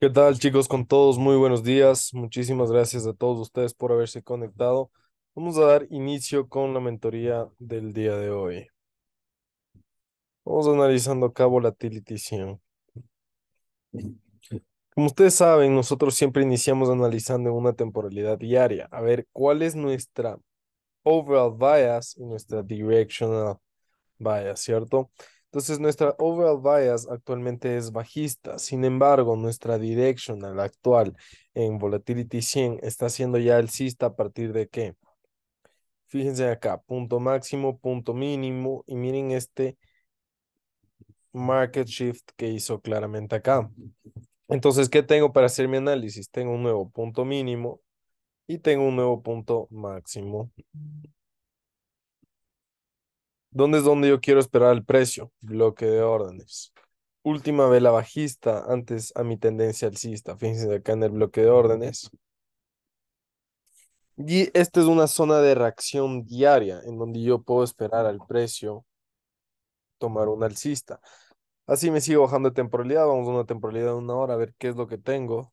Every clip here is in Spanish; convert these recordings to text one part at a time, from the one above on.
¿Qué tal chicos? Con todos muy buenos días. Muchísimas gracias a todos ustedes por haberse conectado. Vamos a dar inicio con la mentoría del día de hoy. Vamos analizando acá 100. Como ustedes saben, nosotros siempre iniciamos analizando una temporalidad diaria. A ver, ¿cuál es nuestra overall bias y nuestra directional bias, ¿cierto? Entonces nuestra overall bias actualmente es bajista. Sin embargo, nuestra directional actual en volatility 100 está siendo ya alcista a partir de qué? Fíjense acá, punto máximo, punto mínimo y miren este market shift que hizo claramente acá. Entonces, ¿qué tengo para hacer mi análisis? Tengo un nuevo punto mínimo y tengo un nuevo punto máximo. ¿Dónde es donde yo quiero esperar el precio? Bloque de órdenes. Última vela bajista antes a mi tendencia alcista. Fíjense acá en el bloque de órdenes. Y esta es una zona de reacción diaria en donde yo puedo esperar al precio tomar un alcista. Así me sigo bajando de temporalidad. Vamos a una temporalidad de una hora a ver qué es lo que tengo.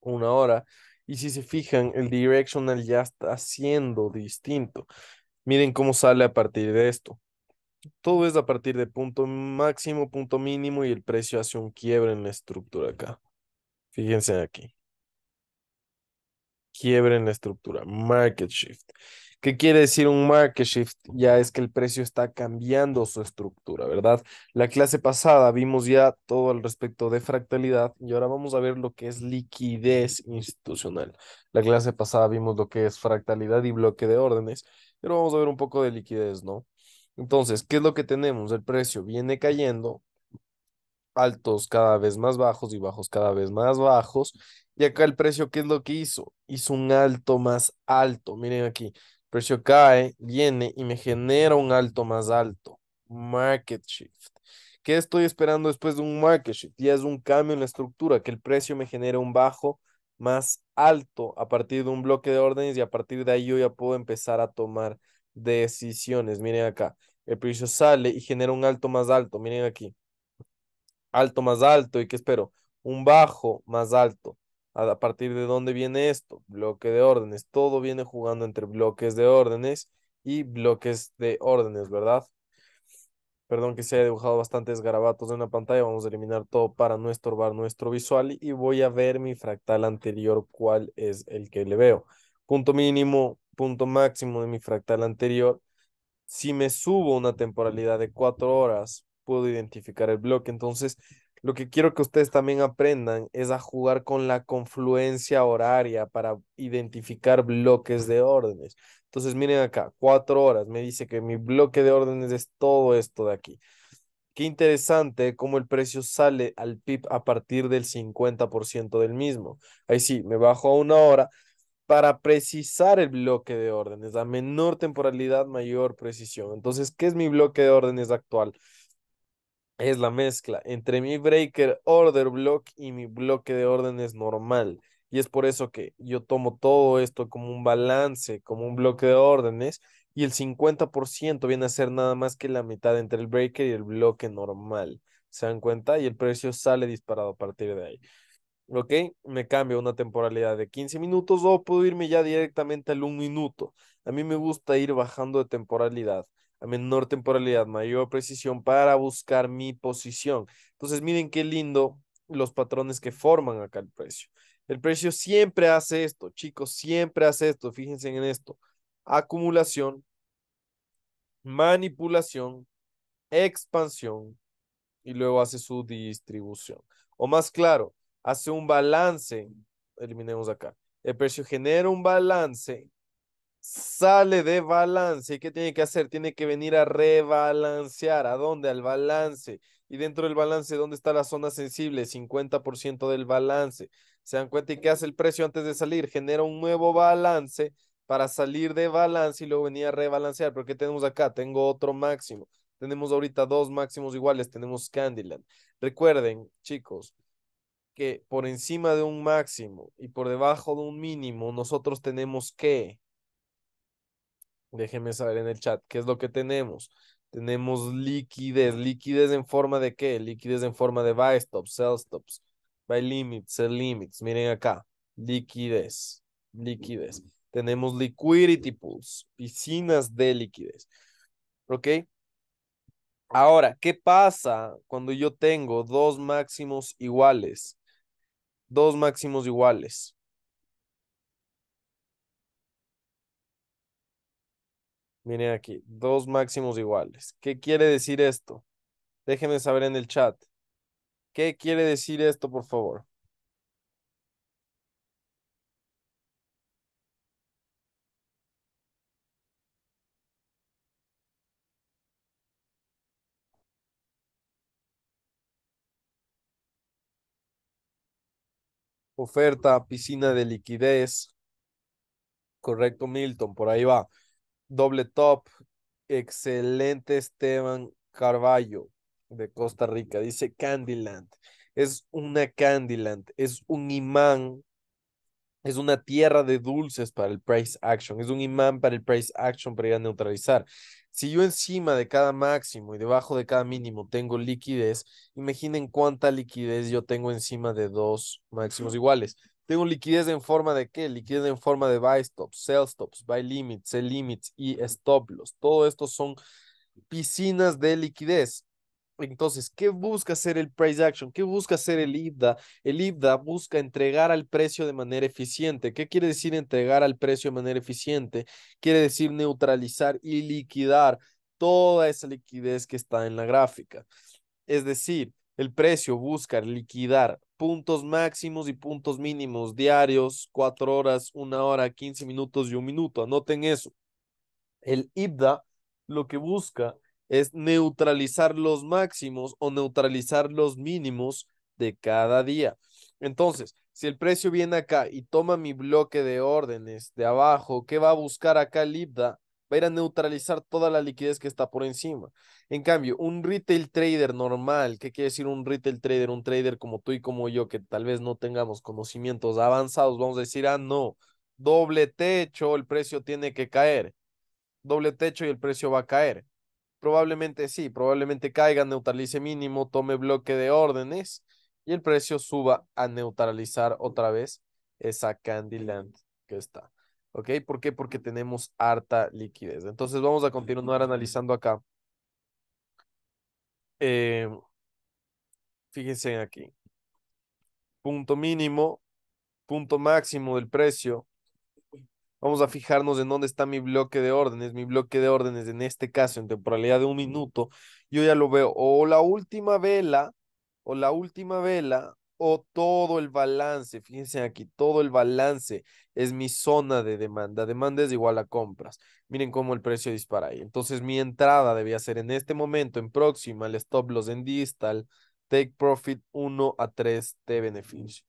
Una hora. Y si se fijan, el directional ya está siendo distinto. Miren cómo sale a partir de esto. Todo es a partir de punto máximo, punto mínimo y el precio hace un quiebre en la estructura acá. Fíjense aquí. Quiebre en la estructura. Market shift. ¿Qué quiere decir un market shift? Ya es que el precio está cambiando su estructura, ¿verdad? La clase pasada vimos ya todo al respecto de fractalidad y ahora vamos a ver lo que es liquidez institucional. La clase pasada vimos lo que es fractalidad y bloque de órdenes, pero vamos a ver un poco de liquidez, ¿no? Entonces, ¿qué es lo que tenemos? El precio viene cayendo, altos cada vez más bajos y bajos cada vez más bajos. Y acá el precio, ¿qué es lo que hizo? Hizo un alto más alto. Miren aquí, precio cae, viene y me genera un alto más alto, market shift. ¿Qué estoy esperando después de un market shift? Ya es un cambio en la estructura, que el precio me genere un bajo más alto a partir de un bloque de órdenes y a partir de ahí yo ya puedo empezar a tomar decisiones. Miren acá, el precio sale y genera un alto más alto, miren aquí. Alto más alto, ¿y qué espero? Un bajo más alto a partir de dónde viene esto, bloque de órdenes, todo viene jugando entre bloques de órdenes y bloques de órdenes, ¿verdad? Perdón que se haya dibujado bastantes garabatos en una pantalla, vamos a eliminar todo para no estorbar nuestro visual y voy a ver mi fractal anterior, cuál es el que le veo. Punto mínimo, punto máximo de mi fractal anterior. Si me subo una temporalidad de cuatro horas, puedo identificar el bloque, entonces lo que quiero que ustedes también aprendan es a jugar con la confluencia horaria para identificar bloques de órdenes. Entonces, miren acá, cuatro horas. Me dice que mi bloque de órdenes es todo esto de aquí. Qué interesante cómo el precio sale al PIB a partir del 50% del mismo. Ahí sí, me bajo a una hora para precisar el bloque de órdenes. A menor temporalidad, mayor precisión. Entonces, ¿qué es mi bloque de órdenes actual? es la mezcla entre mi breaker order block y mi bloque de órdenes normal. Y es por eso que yo tomo todo esto como un balance, como un bloque de órdenes, y el 50% viene a ser nada más que la mitad entre el breaker y el bloque normal. ¿Se dan cuenta? Y el precio sale disparado a partir de ahí. ¿ok? Me cambio una temporalidad de 15 minutos o puedo irme ya directamente al 1 minuto. A mí me gusta ir bajando de temporalidad a menor temporalidad, mayor precisión para buscar mi posición. Entonces, miren qué lindo los patrones que forman acá el precio. El precio siempre hace esto, chicos, siempre hace esto. Fíjense en esto. Acumulación, manipulación, expansión y luego hace su distribución. O más claro, hace un balance. Eliminemos acá. El precio genera un balance sale de balance. y ¿Qué tiene que hacer? Tiene que venir a rebalancear. ¿A dónde? Al balance. Y dentro del balance, ¿dónde está la zona sensible? 50% del balance. ¿Se dan cuenta? ¿Y qué hace el precio antes de salir? Genera un nuevo balance para salir de balance y luego venir a rebalancear. ¿Pero qué tenemos acá? Tengo otro máximo. Tenemos ahorita dos máximos iguales. Tenemos Candyland. Recuerden, chicos, que por encima de un máximo y por debajo de un mínimo, nosotros tenemos que Déjenme saber en el chat qué es lo que tenemos. Tenemos liquidez. ¿Liquidez en forma de qué? Liquidez en forma de buy stops, sell stops, buy limits, sell limits. Miren acá. Liquidez. Liquidez. Tenemos liquidity pools, piscinas de liquidez. ¿Ok? Ahora, ¿qué pasa cuando yo tengo dos máximos iguales? Dos máximos iguales. Miren aquí, dos máximos iguales. ¿Qué quiere decir esto? Déjenme saber en el chat. ¿Qué quiere decir esto, por favor? Oferta, piscina de liquidez. Correcto, Milton, por ahí va doble top. Excelente Esteban Carballo de Costa Rica. Dice Candyland. Es una Candyland. Es un imán. Es una tierra de dulces para el price action. Es un imán para el price action para ir a neutralizar. Si yo encima de cada máximo y debajo de cada mínimo tengo liquidez, imaginen cuánta liquidez yo tengo encima de dos máximos iguales. Tengo liquidez en forma de qué? Liquidez en forma de buy stops, sell stops, buy limits, sell limits y stop loss. Todo esto son piscinas de liquidez. Entonces, ¿qué busca hacer el price action? ¿Qué busca hacer el IBDA? El IBDA busca entregar al precio de manera eficiente. ¿Qué quiere decir entregar al precio de manera eficiente? Quiere decir neutralizar y liquidar toda esa liquidez que está en la gráfica. Es decir, el precio busca liquidar puntos máximos y puntos mínimos diarios, cuatro horas, una hora, 15 minutos y un minuto. Anoten eso. El IBDA lo que busca es neutralizar los máximos o neutralizar los mínimos de cada día. Entonces, si el precio viene acá y toma mi bloque de órdenes de abajo, ¿qué va a buscar acá el IBDA? va a ir a neutralizar toda la liquidez que está por encima. En cambio, un retail trader normal, ¿qué quiere decir un retail trader? Un trader como tú y como yo, que tal vez no tengamos conocimientos avanzados, vamos a decir, ah, no, doble techo, el precio tiene que caer. Doble techo y el precio va a caer. Probablemente sí, probablemente caiga, neutralice mínimo, tome bloque de órdenes y el precio suba a neutralizar otra vez esa Candyland que está. ¿Ok? ¿Por qué? Porque tenemos harta liquidez. Entonces vamos a continuar analizando acá. Eh, fíjense aquí. Punto mínimo, punto máximo del precio. Vamos a fijarnos en dónde está mi bloque de órdenes. Mi bloque de órdenes, en este caso, en temporalidad de un minuto, yo ya lo veo. O la última vela, o la última vela, o todo el balance. Fíjense aquí, todo el balance es mi zona de demanda. Demanda es igual a compras. Miren cómo el precio dispara ahí. Entonces mi entrada debía ser en este momento, en próxima, el stop loss en distal, take profit 1 a 3 de beneficio.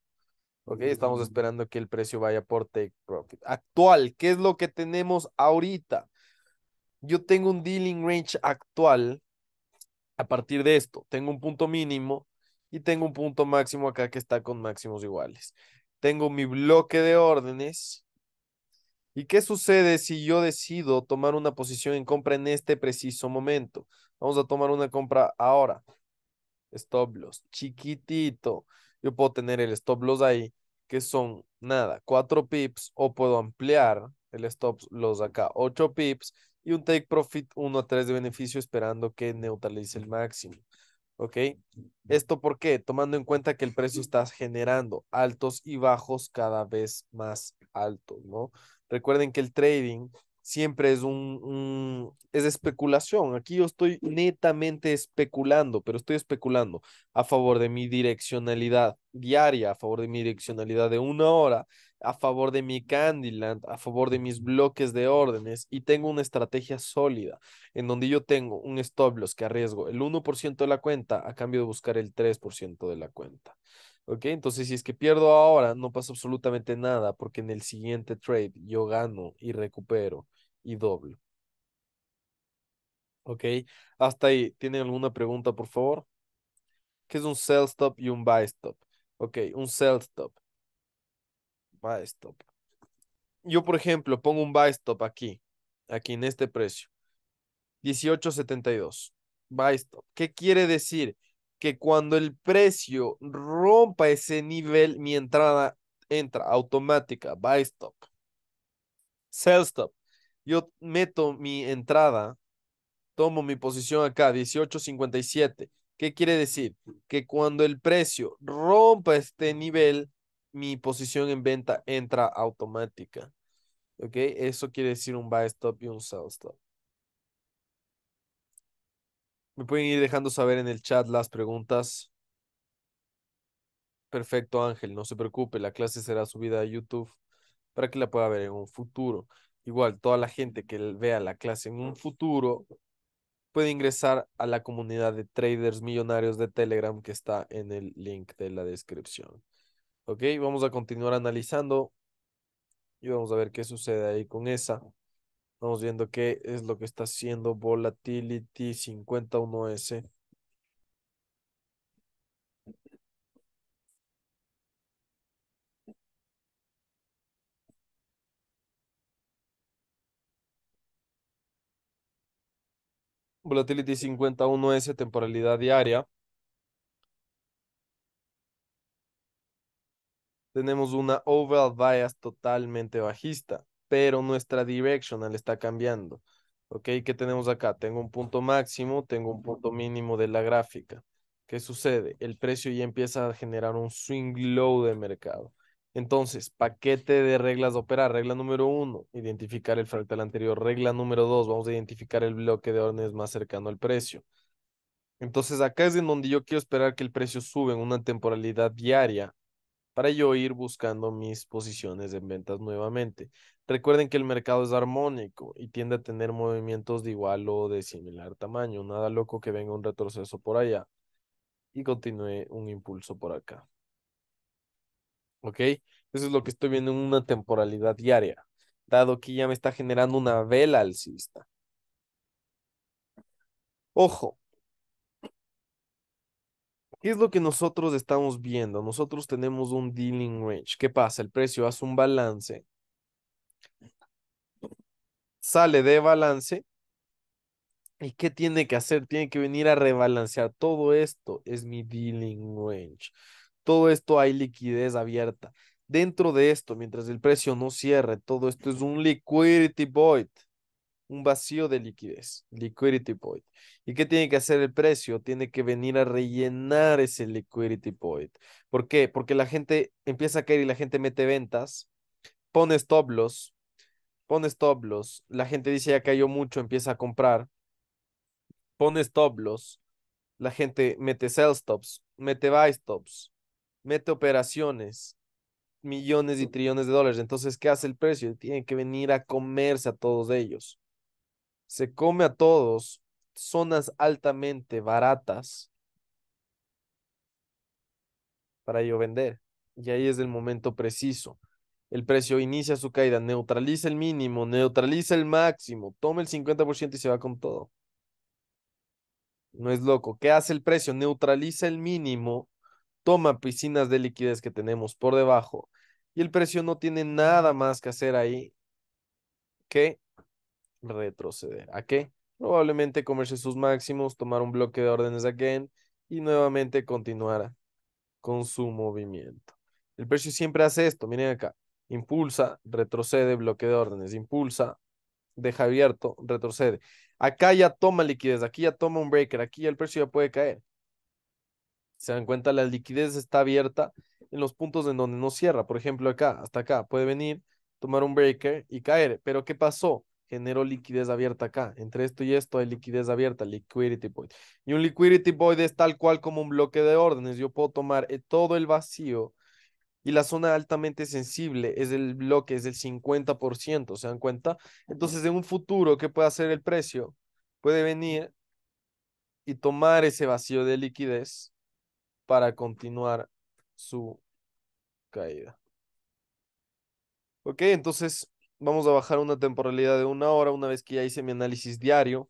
Ok, estamos mm. esperando que el precio vaya por take profit. Actual, ¿qué es lo que tenemos ahorita? Yo tengo un dealing range actual a partir de esto. Tengo un punto mínimo y tengo un punto máximo acá que está con máximos iguales tengo mi bloque de órdenes. ¿Y qué sucede si yo decido tomar una posición en compra en este preciso momento? Vamos a tomar una compra ahora. Stop loss, chiquitito. Yo puedo tener el stop loss ahí, que son nada, 4 pips, o puedo ampliar el stop loss acá, 8 pips, y un take profit 1 a 3 de beneficio esperando que neutralice el máximo. ¿Ok? ¿Esto por qué? Tomando en cuenta que el precio está generando altos y bajos cada vez más altos, ¿no? Recuerden que el trading siempre es un, un, es especulación. Aquí yo estoy netamente especulando, pero estoy especulando a favor de mi direccionalidad diaria, a favor de mi direccionalidad de una hora, a favor de mi Candyland, a favor de mis bloques de órdenes y tengo una estrategia sólida en donde yo tengo un stop loss que arriesgo el 1% de la cuenta a cambio de buscar el 3% de la cuenta. ¿Ok? Entonces, si es que pierdo ahora, no pasa absolutamente nada porque en el siguiente trade yo gano y recupero y doblo. ¿Ok? Hasta ahí. ¿Tienen alguna pregunta, por favor? ¿Qué es un sell stop y un buy stop? Ok, un sell stop stop. Yo, por ejemplo, pongo un buy stop aquí, aquí en este precio. 18.72. Buy stop. ¿Qué quiere decir? Que cuando el precio rompa ese nivel, mi entrada entra automática. Buy stop. Sell stop. Yo meto mi entrada, tomo mi posición acá, 18.57. ¿Qué quiere decir? Que cuando el precio rompa este nivel, mi posición en venta entra automática. ¿Ok? Eso quiere decir un buy stop y un sell stop. Me pueden ir dejando saber en el chat las preguntas. Perfecto, Ángel, no se preocupe, la clase será subida a YouTube para que la pueda ver en un futuro. Igual, toda la gente que vea la clase en un futuro puede ingresar a la comunidad de traders millonarios de Telegram que está en el link de la descripción. Ok, vamos a continuar analizando y vamos a ver qué sucede ahí con esa. Vamos viendo qué es lo que está haciendo Volatility 51S. Volatility 51S, temporalidad diaria. tenemos una overall bias totalmente bajista, pero nuestra directional está cambiando. ¿Ok? ¿Qué tenemos acá? Tengo un punto máximo, tengo un punto mínimo de la gráfica. ¿Qué sucede? El precio ya empieza a generar un swing low de mercado. Entonces, paquete de reglas de operar. Regla número uno, identificar el fractal anterior. Regla número dos, vamos a identificar el bloque de órdenes más cercano al precio. Entonces, acá es en donde yo quiero esperar que el precio sube en una temporalidad diaria para yo ir buscando mis posiciones en ventas nuevamente. Recuerden que el mercado es armónico y tiende a tener movimientos de igual o de similar tamaño. Nada loco que venga un retroceso por allá y continúe un impulso por acá. ¿Ok? Eso es lo que estoy viendo en una temporalidad diaria, dado que ya me está generando una vela alcista. Ojo, ¿Qué es lo que nosotros estamos viendo? Nosotros tenemos un dealing range. ¿Qué pasa? El precio hace un balance, sale de balance. ¿Y qué tiene que hacer? Tiene que venir a rebalancear. Todo esto es mi dealing range. Todo esto hay liquidez abierta. Dentro de esto, mientras el precio no cierre, todo esto es un liquidity void un vacío de liquidez, liquidity point. ¿Y qué tiene que hacer el precio? Tiene que venir a rellenar ese liquidity point ¿Por qué? Porque la gente empieza a caer y la gente mete ventas, pone stop loss, pone stop loss, la gente dice ya cayó mucho, empieza a comprar, pone stop loss, la gente mete sell stops, mete buy stops, mete operaciones, millones y trillones de dólares. Entonces, ¿qué hace el precio? Tiene que venir a comerse a todos ellos se come a todos, zonas altamente baratas para yo vender. Y ahí es el momento preciso. El precio inicia su caída, neutraliza el mínimo, neutraliza el máximo, toma el 50% y se va con todo. No es loco. ¿Qué hace el precio? Neutraliza el mínimo, toma piscinas de liquidez que tenemos por debajo y el precio no tiene nada más que hacer ahí que retroceder. ¿A qué? Probablemente comerse sus máximos, tomar un bloque de órdenes again y nuevamente continuar con su movimiento. El precio siempre hace esto, miren acá. Impulsa, retrocede, bloque de órdenes, impulsa, deja abierto, retrocede. Acá ya toma liquidez, aquí ya toma un breaker, aquí ya el precio ya puede caer. Se dan cuenta, la liquidez está abierta en los puntos en donde no cierra. Por ejemplo, acá, hasta acá, puede venir, tomar un breaker y caer. Pero ¿qué pasó? genero liquidez abierta acá. Entre esto y esto hay liquidez abierta, liquidity void. Y un liquidity void es tal cual como un bloque de órdenes. Yo puedo tomar eh, todo el vacío y la zona altamente sensible es el bloque, es del 50%, ¿se dan cuenta? Entonces, en un futuro, ¿qué puede hacer el precio? Puede venir y tomar ese vacío de liquidez para continuar su caída. Ok, entonces vamos a bajar una temporalidad de una hora una vez que ya hice mi análisis diario.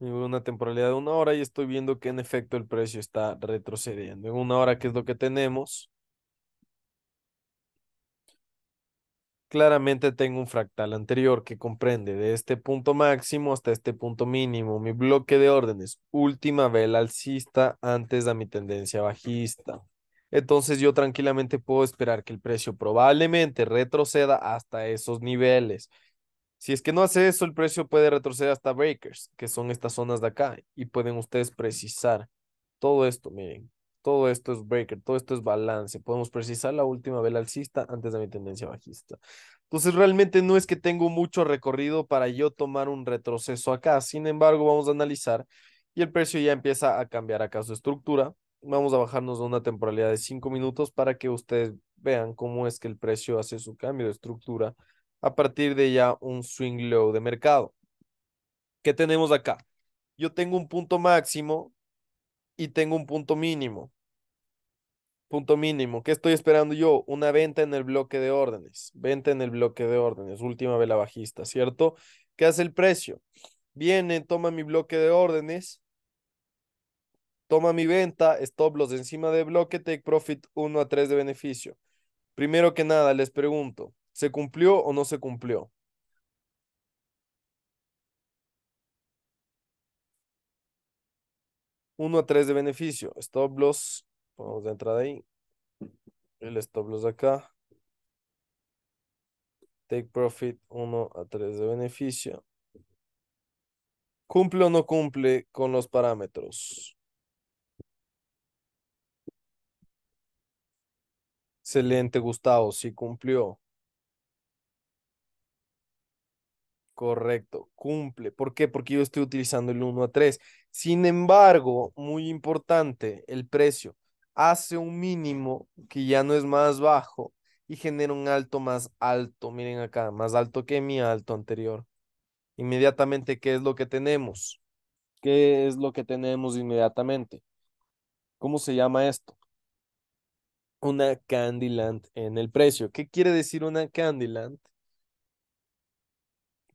Una temporalidad de una hora y estoy viendo que en efecto el precio está retrocediendo. En una hora, ¿qué es lo que tenemos? Claramente tengo un fractal anterior que comprende de este punto máximo hasta este punto mínimo. Mi bloque de órdenes, última vela alcista antes de mi tendencia bajista. Entonces yo tranquilamente puedo esperar que el precio probablemente retroceda hasta esos niveles. Si es que no hace eso, el precio puede retroceder hasta breakers, que son estas zonas de acá, y pueden ustedes precisar todo esto, miren. Todo esto es breaker, todo esto es balance. Podemos precisar la última vela alcista antes de mi tendencia bajista. Entonces realmente no es que tengo mucho recorrido para yo tomar un retroceso acá. Sin embargo, vamos a analizar y el precio ya empieza a cambiar acá su estructura vamos a bajarnos a una temporalidad de cinco minutos para que ustedes vean cómo es que el precio hace su cambio de estructura a partir de ya un swing low de mercado. ¿Qué tenemos acá? Yo tengo un punto máximo y tengo un punto mínimo. Punto mínimo. ¿Qué estoy esperando yo? Una venta en el bloque de órdenes. Venta en el bloque de órdenes. Última vela bajista, ¿cierto? ¿Qué hace el precio? Viene, toma mi bloque de órdenes Toma mi venta, stop loss encima de bloque, take profit 1 a 3 de beneficio. Primero que nada, les pregunto, ¿se cumplió o no se cumplió? 1 a 3 de beneficio. Stop loss. Vamos de entrar ahí. El stop loss acá. Take profit 1 a 3 de beneficio. ¿Cumple o no cumple con los parámetros? Excelente, Gustavo, sí cumplió. Correcto, cumple. ¿Por qué? Porque yo estoy utilizando el 1 a 3. Sin embargo, muy importante, el precio hace un mínimo que ya no es más bajo y genera un alto más alto. Miren acá, más alto que mi alto anterior. Inmediatamente, ¿qué es lo que tenemos? ¿Qué es lo que tenemos inmediatamente? ¿Cómo se llama esto? una Candyland en el precio. ¿Qué quiere decir una Candyland?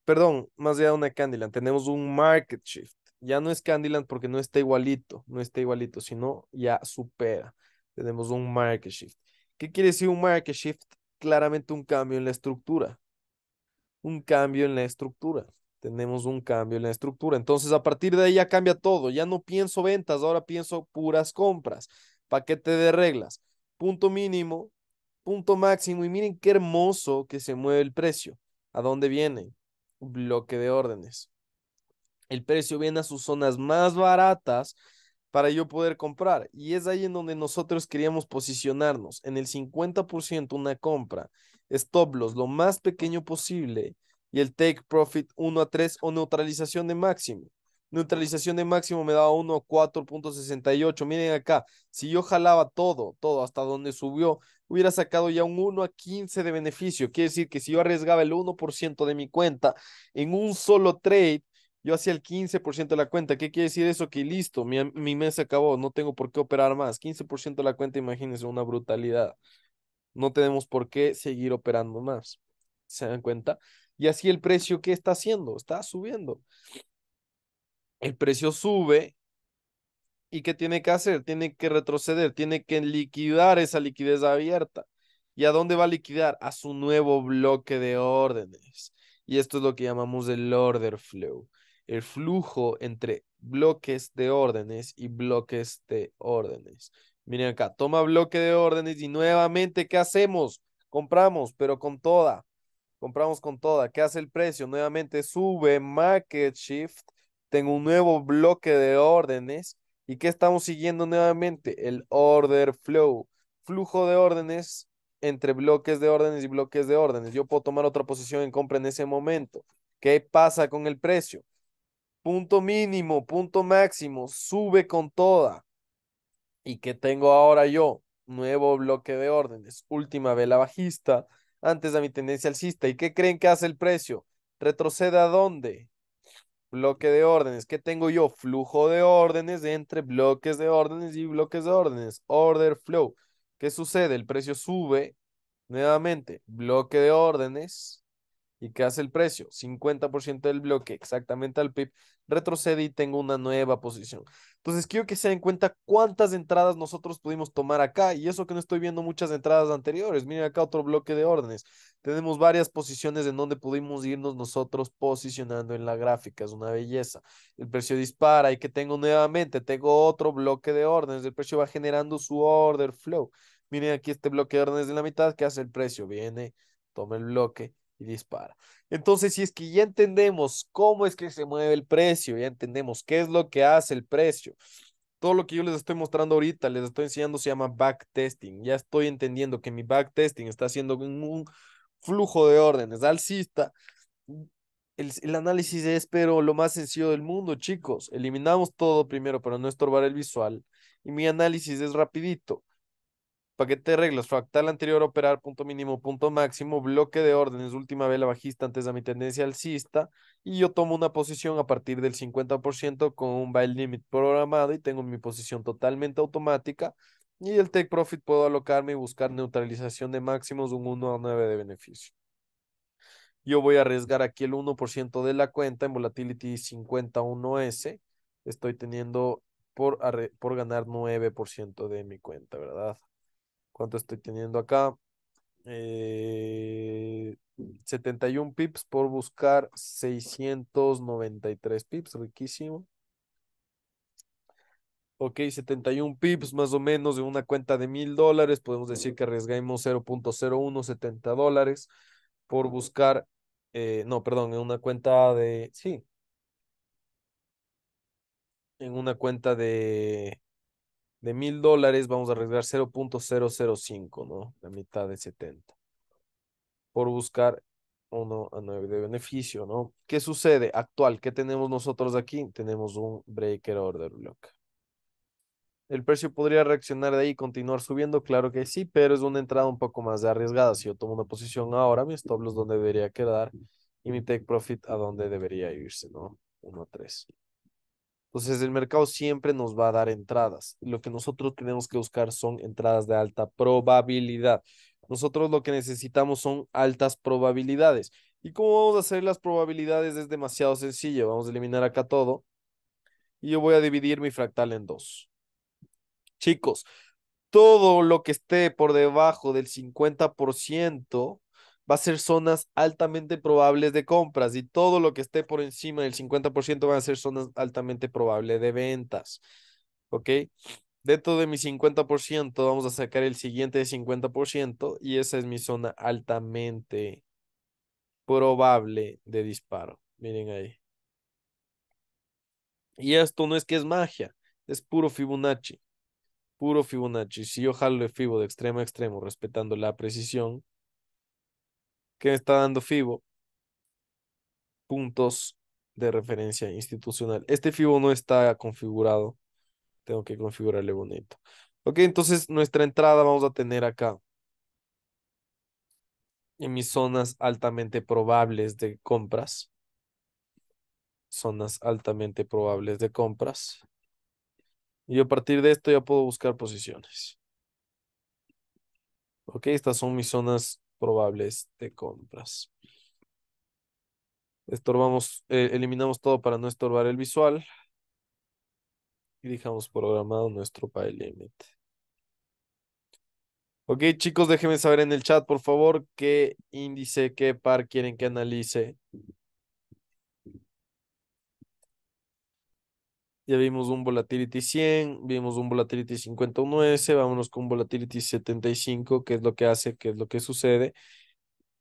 Perdón, más allá de una Candyland, tenemos un market shift. Ya no es Candyland porque no está igualito, no está igualito, sino ya supera. Tenemos un market shift. ¿Qué quiere decir un market shift? Claramente un cambio en la estructura. Un cambio en la estructura. Tenemos un cambio en la estructura. Entonces, a partir de ahí ya cambia todo. Ya no pienso ventas, ahora pienso puras compras. Paquete de reglas punto mínimo, punto máximo y miren qué hermoso que se mueve el precio. ¿A dónde viene? Bloque de órdenes. El precio viene a sus zonas más baratas para yo poder comprar. Y es ahí en donde nosotros queríamos posicionarnos, en el 50% una compra, stop loss lo más pequeño posible y el take profit 1 a 3 o neutralización de máximo. Neutralización de máximo me daba 1, 4.68. Miren acá, si yo jalaba todo, todo hasta donde subió, hubiera sacado ya un 1 a 15 de beneficio. Quiere decir que si yo arriesgaba el 1% de mi cuenta en un solo trade, yo hacía el 15% de la cuenta. ¿Qué quiere decir eso? Que listo, mi, mi mes se acabó, no tengo por qué operar más. 15% de la cuenta, imagínense, una brutalidad. No tenemos por qué seguir operando más. ¿Se dan cuenta? Y así el precio, ¿qué está haciendo? Está subiendo el precio sube y ¿qué tiene que hacer? Tiene que retroceder, tiene que liquidar esa liquidez abierta. ¿Y a dónde va a liquidar? A su nuevo bloque de órdenes. Y esto es lo que llamamos el order flow, el flujo entre bloques de órdenes y bloques de órdenes. Miren acá, toma bloque de órdenes y nuevamente, ¿qué hacemos? Compramos, pero con toda. Compramos con toda. ¿Qué hace el precio? Nuevamente sube market shift en un nuevo bloque de órdenes y que estamos siguiendo nuevamente el order flow, flujo de órdenes entre bloques de órdenes y bloques de órdenes. Yo puedo tomar otra posición en compra en ese momento. ¿Qué pasa con el precio? Punto mínimo, punto máximo, sube con toda. ¿Y qué tengo ahora yo? Nuevo bloque de órdenes, última vela bajista, antes de mi tendencia alcista. ¿Y qué creen que hace el precio? ¿Retrocede a dónde? bloque de órdenes. ¿Qué tengo yo? Flujo de órdenes entre bloques de órdenes y bloques de órdenes. Order flow. ¿Qué sucede? El precio sube nuevamente. Bloque de órdenes. ¿Y qué hace el precio? 50% del bloque exactamente al pip retrocede y tengo una nueva posición. Entonces quiero que se den cuenta cuántas entradas nosotros pudimos tomar acá y eso que no estoy viendo muchas entradas anteriores. Miren acá otro bloque de órdenes. Tenemos varias posiciones en donde pudimos irnos nosotros posicionando en la gráfica. Es una belleza. El precio dispara y que tengo nuevamente, tengo otro bloque de órdenes. El precio va generando su order flow. Miren aquí este bloque de órdenes de la mitad. ¿Qué hace el precio? Viene, toma el bloque y dispara. Entonces, si es que ya entendemos cómo es que se mueve el precio, ya entendemos qué es lo que hace el precio. Todo lo que yo les estoy mostrando ahorita, les estoy enseñando, se llama backtesting. Ya estoy entendiendo que mi backtesting está haciendo un flujo de órdenes alcista. El, el análisis es, pero lo más sencillo del mundo, chicos. Eliminamos todo primero para no estorbar el visual. Y mi análisis es rapidito paquete de reglas, fractal anterior, operar, punto mínimo, punto máximo, bloque de órdenes, última vela bajista antes de mi tendencia alcista, y yo tomo una posición a partir del 50% con un buy limit programado y tengo mi posición totalmente automática, y el take profit puedo alocarme y buscar neutralización de máximos un 1 a 9 de beneficio. Yo voy a arriesgar aquí el 1% de la cuenta en Volatility 51S. Estoy teniendo por, por ganar 9% de mi cuenta, ¿verdad? ¿Cuánto estoy teniendo acá? 71 eh, pips por buscar 693 pips, riquísimo. Ok, 71 pips más o menos de una cuenta de mil dólares. Podemos decir que arriesgamos 70 dólares por buscar, eh, no, perdón, en una cuenta de, sí, en una cuenta de de mil dólares vamos a arriesgar 0.005, ¿no? La mitad de 70. Por buscar 1 a 9 de beneficio, ¿no? ¿Qué sucede actual? ¿Qué tenemos nosotros aquí? Tenemos un breaker order block. ¿El precio podría reaccionar de ahí y continuar subiendo? Claro que sí, pero es una entrada un poco más arriesgada. Si yo tomo una posición ahora, mi stop loss donde debería quedar y mi take profit a dónde debería irse, ¿no? 1 a 3. Entonces, el mercado siempre nos va a dar entradas. Lo que nosotros tenemos que buscar son entradas de alta probabilidad. Nosotros lo que necesitamos son altas probabilidades. ¿Y cómo vamos a hacer las probabilidades? Es demasiado sencillo. Vamos a eliminar acá todo. Y yo voy a dividir mi fractal en dos. Chicos, todo lo que esté por debajo del 50% va a ser zonas altamente probables de compras y todo lo que esté por encima del 50% van a ser zonas altamente probables de ventas. ¿Ok? Dentro de mi 50% vamos a sacar el siguiente 50% y esa es mi zona altamente probable de disparo. Miren ahí. Y esto no es que es magia, es puro Fibonacci. Puro Fibonacci. Si yo jalo el Fibo de extremo a extremo respetando la precisión, que me está dando FIBO. Puntos de referencia institucional. Este FIBO no está configurado. Tengo que configurarle bonito. Ok, entonces nuestra entrada vamos a tener acá. En mis zonas altamente probables de compras. Zonas altamente probables de compras. Y a partir de esto ya puedo buscar posiciones. Ok, estas son mis zonas probables de compras. Eh, eliminamos todo para no estorbar el visual. Y dejamos programado nuestro limit Ok, chicos, déjenme saber en el chat, por favor, qué índice, qué par quieren que analice Ya vimos un volatility 100, vimos un volatility 51S, vámonos con volatility 75, qué es lo que hace, qué es lo que sucede.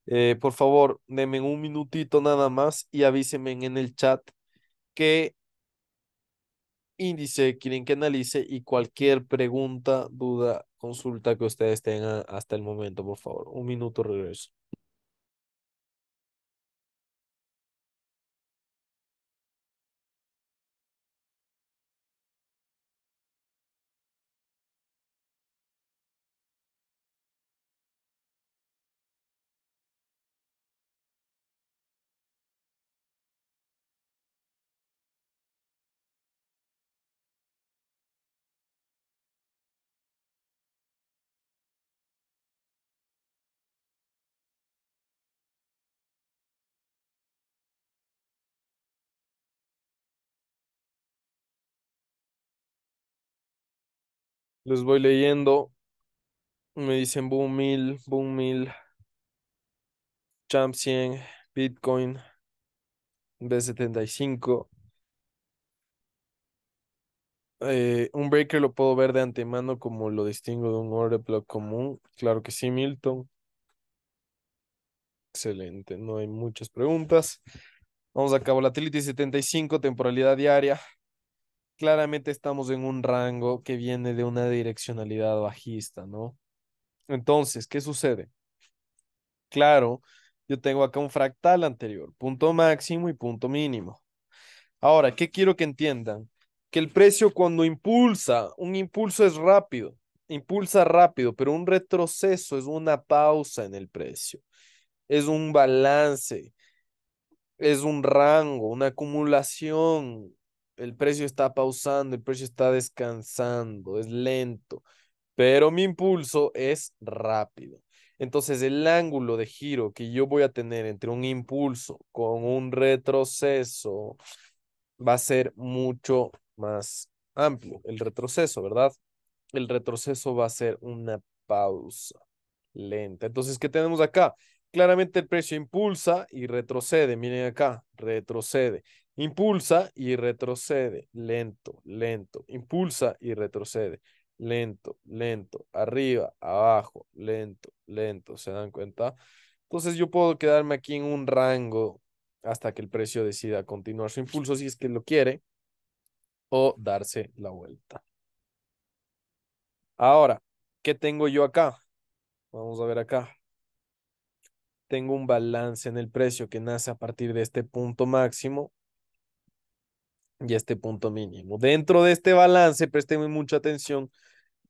Eh, por favor, denme un minutito nada más y avísenme en el chat qué índice quieren que analice y cualquier pregunta, duda, consulta que ustedes tengan hasta el momento, por favor. Un minuto regreso. Les voy leyendo. Me dicen boom mil, boom mil, champ bitcoin, B75. Eh, un breaker lo puedo ver de antemano como lo distingo de un order block común. Claro que sí, Milton. Excelente, no hay muchas preguntas. Vamos a acá, volatility 75, temporalidad diaria claramente estamos en un rango que viene de una direccionalidad bajista, ¿no? Entonces, ¿qué sucede? Claro, yo tengo acá un fractal anterior, punto máximo y punto mínimo. Ahora, ¿qué quiero que entiendan? Que el precio cuando impulsa, un impulso es rápido, impulsa rápido, pero un retroceso es una pausa en el precio, es un balance, es un rango, una acumulación, el precio está pausando, el precio está descansando, es lento, pero mi impulso es rápido. Entonces el ángulo de giro que yo voy a tener entre un impulso con un retroceso va a ser mucho más amplio. El retroceso, ¿verdad? El retroceso va a ser una pausa lenta. Entonces, ¿qué tenemos acá? Claramente el precio impulsa y retrocede. Miren acá, retrocede. Impulsa y retrocede, lento, lento. Impulsa y retrocede, lento, lento. Arriba, abajo, lento, lento. ¿Se dan cuenta? Entonces yo puedo quedarme aquí en un rango hasta que el precio decida continuar su impulso si es que lo quiere o darse la vuelta. Ahora, ¿qué tengo yo acá? Vamos a ver acá. Tengo un balance en el precio que nace a partir de este punto máximo y este punto mínimo. Dentro de este balance, presten mucha atención,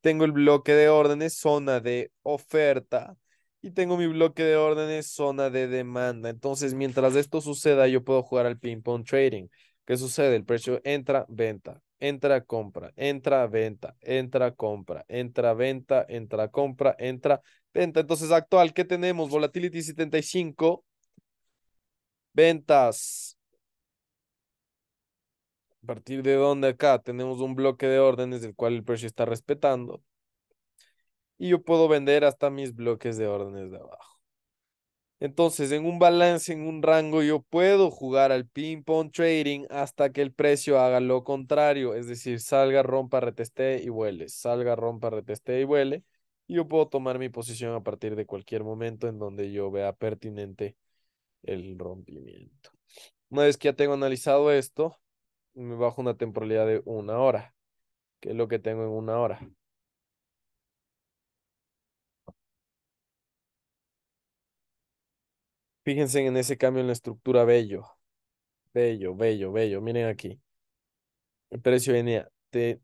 tengo el bloque de órdenes, zona de oferta, y tengo mi bloque de órdenes, zona de demanda. Entonces, mientras esto suceda, yo puedo jugar al ping-pong trading. ¿Qué sucede? El precio entra, venta, entra, compra, entra, venta, entra, compra, entra, venta, entra, compra, entra, venta. Entonces, actual, ¿qué tenemos? Volatility 75, ventas a partir de donde acá tenemos un bloque de órdenes del cual el precio está respetando. Y yo puedo vender hasta mis bloques de órdenes de abajo. Entonces, en un balance, en un rango, yo puedo jugar al ping-pong trading hasta que el precio haga lo contrario, es decir, salga, rompa, reteste y vuele, salga, rompa, reteste y vuele. Y yo puedo tomar mi posición a partir de cualquier momento en donde yo vea pertinente el rompimiento. Una vez que ya tengo analizado esto, me bajo una temporalidad de una hora, que es lo que tengo en una hora. Fíjense en ese cambio en la estructura bello. Bello, bello, bello. Miren aquí. El precio venía de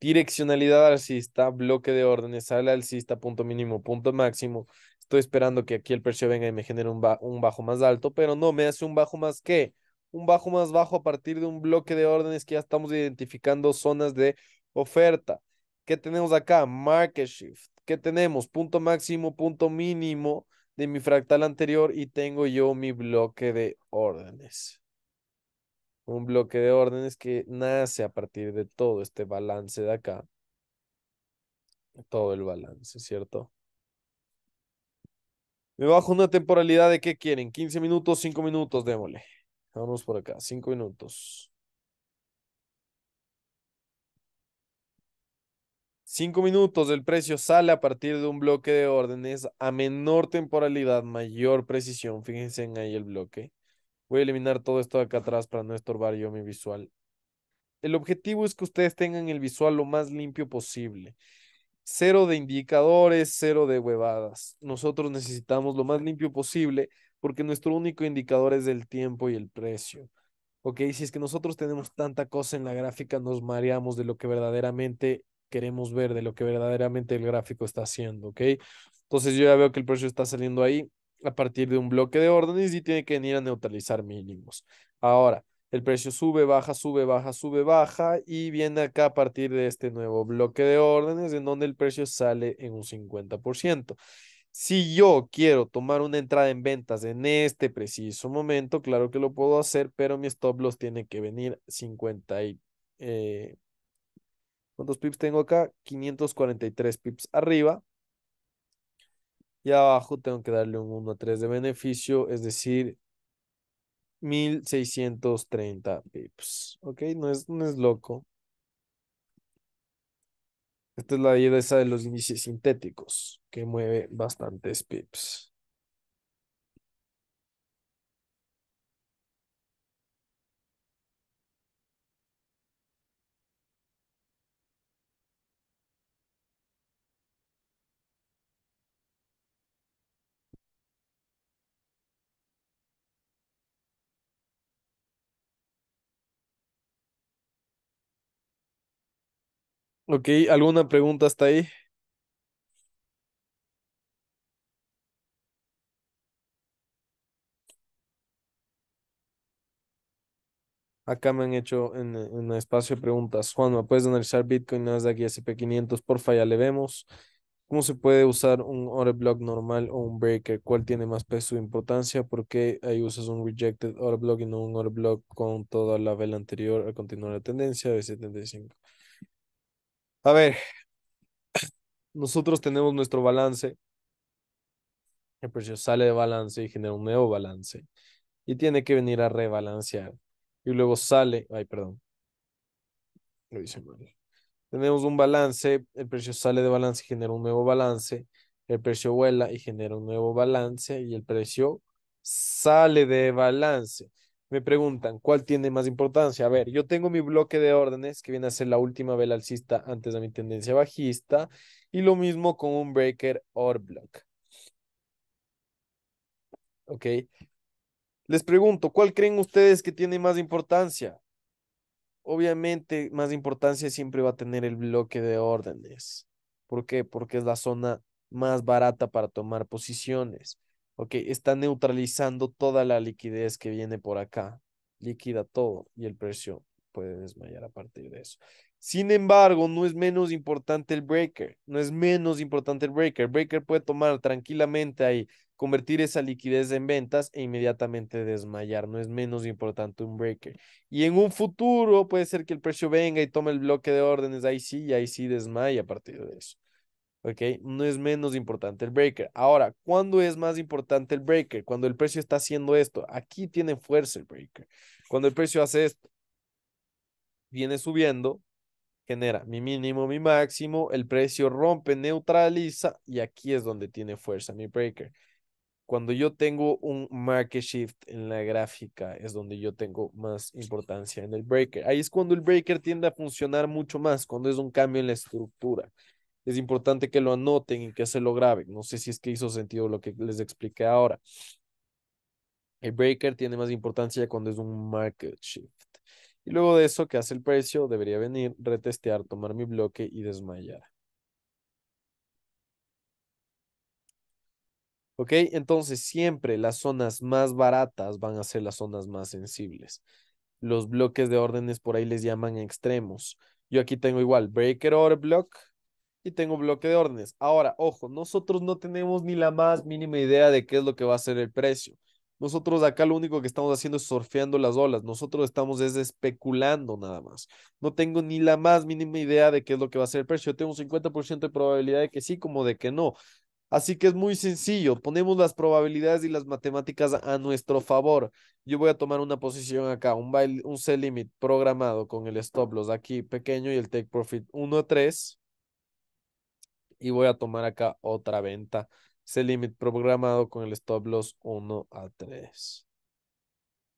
direccionalidad alcista, bloque de órdenes, sale alcista, punto mínimo, punto máximo. Estoy esperando que aquí el precio venga y me genere un, un bajo más alto, pero no me hace un bajo más que un bajo más bajo a partir de un bloque de órdenes que ya estamos identificando zonas de oferta. ¿Qué tenemos acá? Market shift. ¿Qué tenemos? Punto máximo, punto mínimo de mi fractal anterior y tengo yo mi bloque de órdenes. Un bloque de órdenes que nace a partir de todo este balance de acá. Todo el balance, ¿cierto? Me bajo una temporalidad de qué quieren, 15 minutos, 5 minutos, démosle. Vamos por acá, cinco minutos. Cinco minutos, el precio sale a partir de un bloque de órdenes a menor temporalidad, mayor precisión. Fíjense en ahí el bloque. Voy a eliminar todo esto de acá atrás para no estorbar yo mi visual. El objetivo es que ustedes tengan el visual lo más limpio posible. Cero de indicadores, cero de huevadas. Nosotros necesitamos lo más limpio posible porque nuestro único indicador es el tiempo y el precio. Ok, si es que nosotros tenemos tanta cosa en la gráfica, nos mareamos de lo que verdaderamente queremos ver, de lo que verdaderamente el gráfico está haciendo, ok. Entonces yo ya veo que el precio está saliendo ahí a partir de un bloque de órdenes y tiene que venir a neutralizar mínimos. Ahora, el precio sube, baja, sube, baja, sube, baja y viene acá a partir de este nuevo bloque de órdenes en donde el precio sale en un 50%. Si yo quiero tomar una entrada en ventas en este preciso momento, claro que lo puedo hacer, pero mi stop loss tiene que venir 50 y... Eh, ¿Cuántos pips tengo acá? 543 pips arriba. Y abajo tengo que darle un 1 a 3 de beneficio, es decir, 1630 pips. ¿Ok? No es, no es loco. Esta es la idea esa de los índices sintéticos, que mueve bastantes pips. Ok, ¿alguna pregunta hasta ahí? Acá me han hecho en, en el espacio de preguntas. Juanma, ¿puedes analizar Bitcoin, Nasdaq aquí SP500? Porfa, ya le vemos. ¿Cómo se puede usar un order block normal o un breaker? ¿Cuál tiene más peso e importancia? ¿Por qué ahí usas un rejected order block y no un order block con toda la vela anterior a continuar la tendencia de 75? A ver, nosotros tenemos nuestro balance. El precio pues, sale de balance y genera un nuevo balance. Y tiene que venir a rebalancear. Y luego sale. Ay, perdón. Lo hice mal. Tenemos un balance. El precio sale de balance y genera un nuevo balance. El precio vuela y genera un nuevo balance. Y el precio sale de balance me preguntan, ¿cuál tiene más importancia? A ver, yo tengo mi bloque de órdenes que viene a ser la última vela alcista antes de mi tendencia bajista y lo mismo con un breaker or block. Ok. Les pregunto, ¿cuál creen ustedes que tiene más importancia? Obviamente, más importancia siempre va a tener el bloque de órdenes. ¿Por qué? Porque es la zona más barata para tomar posiciones ok, está neutralizando toda la liquidez que viene por acá, liquida todo y el precio puede desmayar a partir de eso. Sin embargo, no es menos importante el breaker, no es menos importante el breaker. El breaker puede tomar tranquilamente ahí, convertir esa liquidez en ventas e inmediatamente desmayar, no es menos importante un breaker. Y en un futuro puede ser que el precio venga y tome el bloque de órdenes, ahí sí, y ahí sí desmaya a partir de eso. ¿ok? No es menos importante el breaker. Ahora, ¿cuándo es más importante el breaker? Cuando el precio está haciendo esto. Aquí tiene fuerza el breaker. Cuando el precio hace esto, viene subiendo, genera mi mínimo, mi máximo, el precio rompe, neutraliza y aquí es donde tiene fuerza mi breaker. Cuando yo tengo un market shift en la gráfica es donde yo tengo más importancia en el breaker. Ahí es cuando el breaker tiende a funcionar mucho más, cuando es un cambio en la estructura es importante que lo anoten y que se lo graben. No sé si es que hizo sentido lo que les expliqué ahora. El breaker tiene más importancia cuando es un market shift. Y luego de eso, ¿qué hace el precio? Debería venir, retestear, tomar mi bloque y desmayar. ¿Ok? Entonces siempre las zonas más baratas van a ser las zonas más sensibles. Los bloques de órdenes por ahí les llaman extremos. Yo aquí tengo igual breaker order block, y tengo bloque de órdenes. Ahora, ojo, nosotros no tenemos ni la más mínima idea de qué es lo que va a ser el precio. Nosotros acá lo único que estamos haciendo es surfeando las olas. Nosotros estamos es especulando nada más. No tengo ni la más mínima idea de qué es lo que va a ser el precio. Yo tengo un 50% de probabilidad de que sí como de que no. Así que es muy sencillo. Ponemos las probabilidades y las matemáticas a nuestro favor. Yo voy a tomar una posición acá, un, buy, un sell limit programado con el stop loss aquí pequeño y el take profit 1 a 3 y voy a tomar acá otra venta. ese límite programado con el stop loss 1 a 3.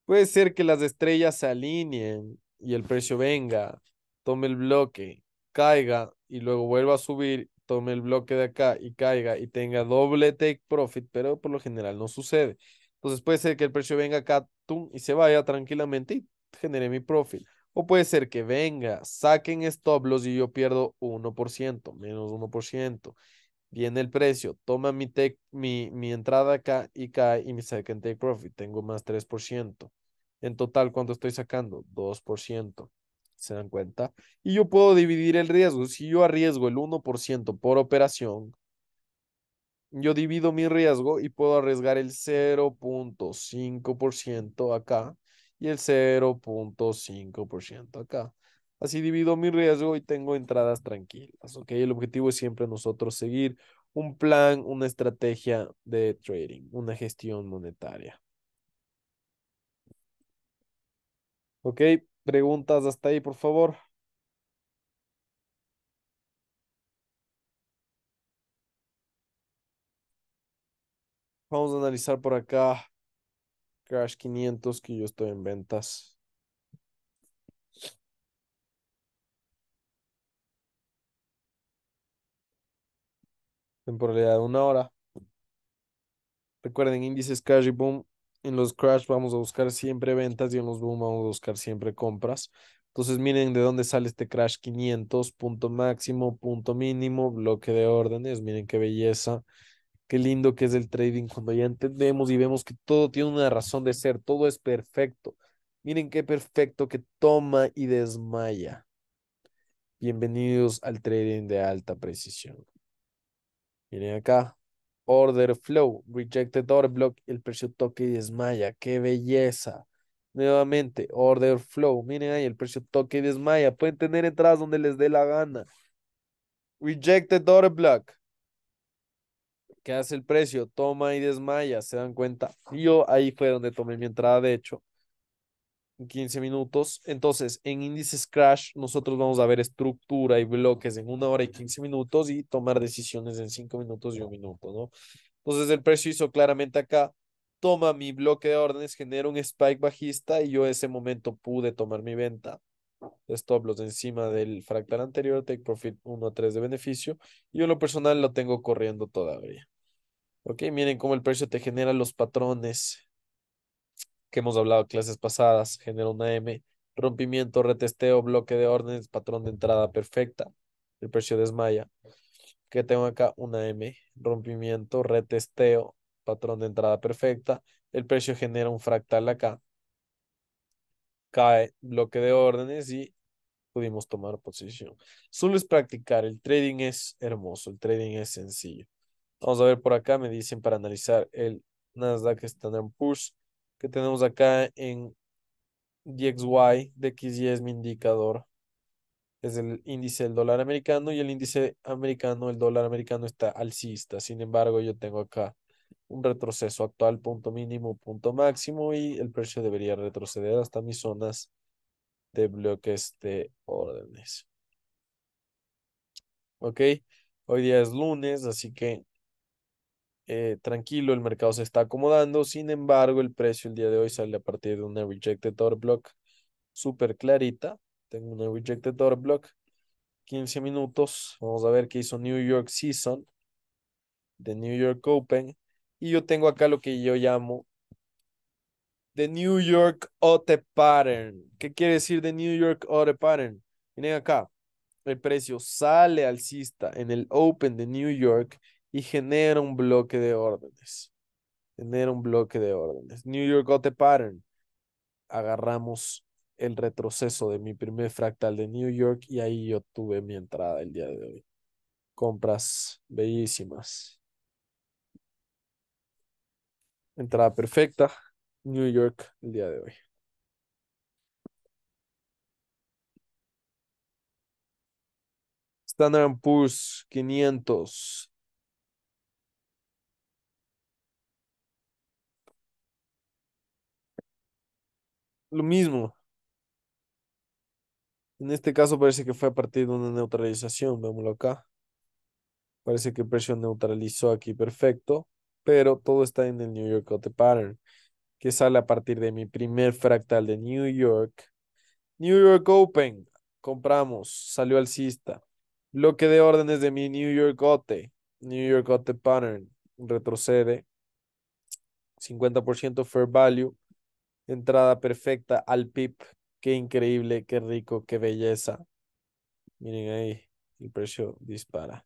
Puede ser que las estrellas se alineen y el precio venga, tome el bloque, caiga y luego vuelva a subir, tome el bloque de acá y caiga y tenga doble take profit, pero por lo general no sucede. Entonces puede ser que el precio venga acá y se vaya tranquilamente y genere mi profit. O puede ser que venga, saquen stop loss y yo pierdo 1%, menos 1%. Viene el precio, toma mi, mi, mi entrada acá y cae y mi second take profit, tengo más 3%. En total, ¿cuánto estoy sacando? 2%. ¿Se dan cuenta? Y yo puedo dividir el riesgo. Si yo arriesgo el 1% por operación, yo divido mi riesgo y puedo arriesgar el 0.5% acá y el 0.5% acá. Así divido mi riesgo y tengo entradas tranquilas, ¿ok? El objetivo es siempre nosotros seguir un plan, una estrategia de trading, una gestión monetaria. ¿Ok? Preguntas hasta ahí, por favor. Vamos a analizar por acá Crash 500 que yo estoy en ventas. Temporalidad de una hora. Recuerden índices Crash y Boom. En los Crash vamos a buscar siempre ventas y en los Boom vamos a buscar siempre compras. Entonces miren de dónde sale este crash 500, punto máximo, punto mínimo, bloque de órdenes, miren qué belleza. Qué lindo que es el trading cuando ya entendemos y vemos que todo tiene una razón de ser, todo es perfecto. Miren qué perfecto que toma y desmaya. Bienvenidos al trading de alta precisión. Miren acá, order flow, rejected order block, el precio toque y desmaya. ¡Qué belleza! Nuevamente, order flow. Miren ahí, el precio toque y desmaya. Pueden tener entradas donde les dé la gana. Rejected order block. ¿Qué hace el precio? Toma y desmaya, se dan cuenta. Yo ahí fue donde tomé mi entrada, de hecho, en 15 minutos. Entonces, en índices crash, nosotros vamos a ver estructura y bloques en una hora y 15 minutos y tomar decisiones en 5 minutos y un minuto, ¿no? Entonces, el precio hizo claramente acá, toma mi bloque de órdenes, genera un spike bajista y yo ese momento pude tomar mi venta. Stop los encima del fractal anterior, take profit 1 a 3 de beneficio. Yo lo personal lo tengo corriendo todavía. Ok, miren cómo el precio te genera los patrones que hemos hablado en clases pasadas. Genera una M, rompimiento, retesteo, bloque de órdenes, patrón de entrada perfecta. El precio desmaya. Que tengo acá una M, rompimiento, retesteo, patrón de entrada perfecta. El precio genera un fractal acá. Cae bloque de órdenes y pudimos tomar posición. Solo es practicar. El trading es hermoso. El trading es sencillo. Vamos a ver por acá, me dicen para analizar el Nasdaq Standard Push que tenemos acá en DXY. DXY es mi indicador. Es el índice del dólar americano y el índice americano, el dólar americano está alcista. Sin embargo, yo tengo acá un retroceso actual, punto mínimo, punto máximo y el precio debería retroceder hasta mis zonas de bloques de órdenes. Ok, hoy día es lunes, así que eh, tranquilo, el mercado se está acomodando, sin embargo, el precio el día de hoy sale a partir de una rejected order block súper clarita. Tengo una rejected order block, 15 minutos. Vamos a ver qué hizo New York Season de New York Open. Y yo tengo acá lo que yo llamo The New York Ote Pattern. ¿Qué quiere decir The New York Ote Pattern? Miren acá, el precio sale alcista en el Open de New York y genera un bloque de órdenes. Genera un bloque de órdenes. New York got the pattern. Agarramos el retroceso de mi primer fractal de New York y ahí yo tuve mi entrada el día de hoy. Compras bellísimas. Entrada perfecta. New York el día de hoy. Standard Poor's 500 lo mismo. En este caso parece que fue a partir de una neutralización, vémoslo acá. Parece que el precio neutralizó aquí, perfecto. Pero todo está en el New York Cote Pattern, que sale a partir de mi primer fractal de New York. New York Open, compramos, salió alcista. Bloque de órdenes de mi New York OTE. New York OTE Pattern retrocede. 50% fair value. Entrada perfecta al PIP. Qué increíble, qué rico, qué belleza. Miren ahí, el precio dispara.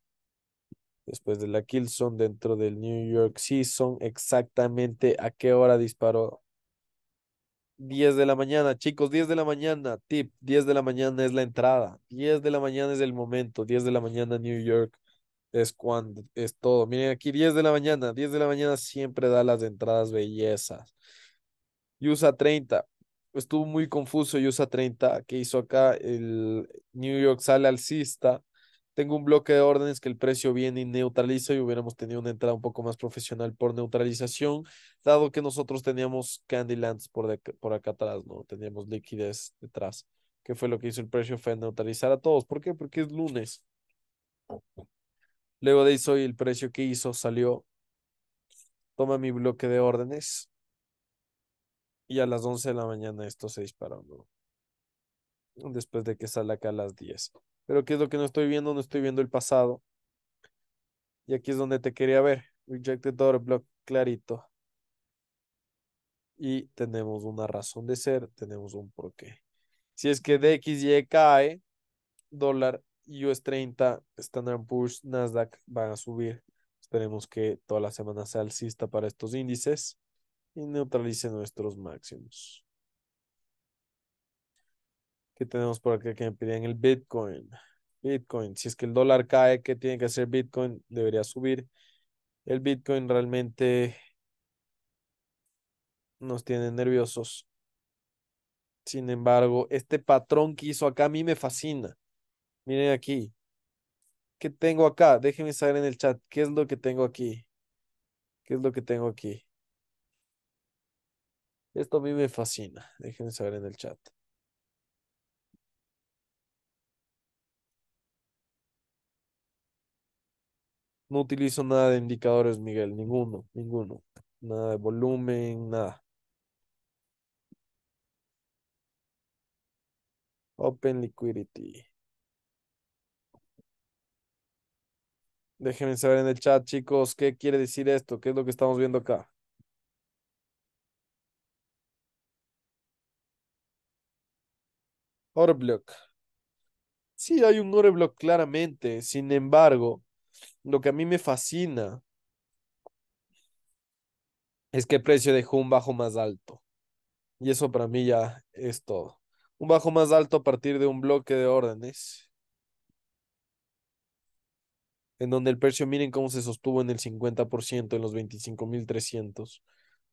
Después de la Kilson dentro del New York Season, exactamente a qué hora disparó. 10 de la mañana, chicos, 10 de la mañana, tip, 10 de la mañana es la entrada, 10 de la mañana es el momento, 10 de la mañana New York es cuando es todo. Miren aquí, 10 de la mañana, 10 de la mañana siempre da las entradas bellezas. USA 30. Estuvo muy confuso USA 30 que hizo acá. El New York sale alcista. Tengo un bloque de órdenes que el precio viene y neutraliza y hubiéramos tenido una entrada un poco más profesional por neutralización, dado que nosotros teníamos Candylands por, por acá atrás, ¿no? Teníamos liquidez detrás, que fue lo que hizo el precio, fue neutralizar a todos. ¿Por qué? Porque es lunes. Luego de eso, y el precio que hizo salió, toma mi bloque de órdenes, y a las 11 de la mañana esto se dispara Después de que sale acá a las 10. Pero ¿qué es lo que no estoy viendo? No estoy viendo el pasado. Y aquí es donde te quería ver. Rejected Dollar Block, clarito. Y tenemos una razón de ser, tenemos un porqué. Si es que DXY cae, dólar, US 30, Standard push Nasdaq van a subir. Esperemos que toda la semana sea alcista para estos índices y neutralice nuestros máximos. ¿Qué tenemos por acá que me piden el Bitcoin? Bitcoin, si es que el dólar cae, ¿qué tiene que hacer Bitcoin? Debería subir. El Bitcoin realmente nos tiene nerviosos. Sin embargo, este patrón que hizo acá a mí me fascina. Miren aquí. ¿Qué tengo acá? Déjenme saber en el chat. ¿Qué es lo que tengo aquí? ¿Qué es lo que tengo aquí? Esto a mí me fascina. Déjenme saber en el chat. No utilizo nada de indicadores, Miguel. Ninguno, ninguno. Nada de volumen, nada. Open Liquidity. Déjenme saber en el chat, chicos, qué quiere decir esto, qué es lo que estamos viendo acá. Orblock. Sí, hay un oreblock, claramente. Sin embargo, lo que a mí me fascina es que el precio dejó un bajo más alto. Y eso para mí ya es todo. Un bajo más alto a partir de un bloque de órdenes. En donde el precio, miren cómo se sostuvo en el 50%, en los 25.300.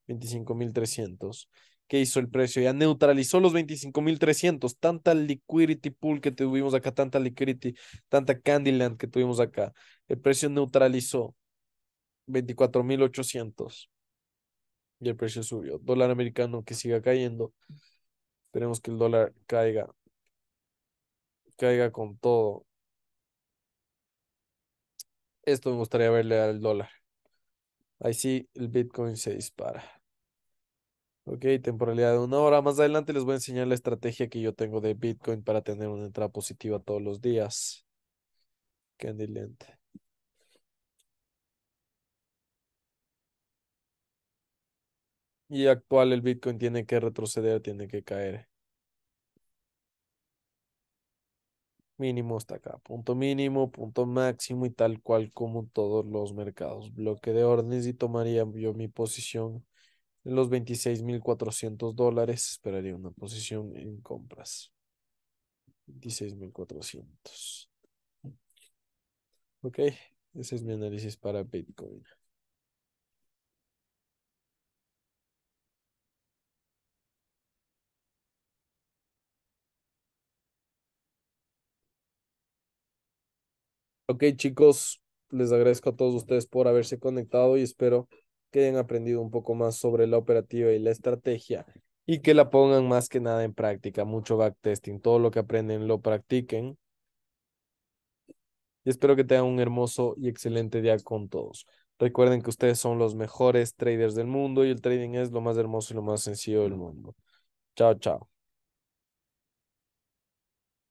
25.300 que hizo el precio, ya neutralizó los 25.300, tanta liquidity pool que tuvimos acá, tanta liquidity, tanta Candyland que tuvimos acá. El precio neutralizó 24.800 y el precio subió. Dólar americano que siga cayendo. Esperemos que el dólar caiga, caiga con todo. Esto me gustaría verle al dólar. Ahí sí, el Bitcoin se dispara. Ok, temporalidad de una hora. Más adelante les voy a enseñar la estrategia que yo tengo de Bitcoin para tener una entrada positiva todos los días. lente Y actual el Bitcoin tiene que retroceder, tiene que caer. Mínimo hasta acá. Punto mínimo, punto máximo y tal cual como todos los mercados. Bloque de órdenes y tomaría yo mi posición los 26.400 dólares, esperaría una posición en compras. 26.400. Ok, ese es mi análisis para Bitcoin. Ok chicos, les agradezco a todos ustedes por haberse conectado y espero que hayan aprendido un poco más sobre la operativa y la estrategia y que la pongan más que nada en práctica, mucho backtesting, todo lo que aprenden lo practiquen. Y espero que tengan un hermoso y excelente día con todos. Recuerden que ustedes son los mejores traders del mundo y el trading es lo más hermoso y lo más sencillo del mundo. Chao, chao.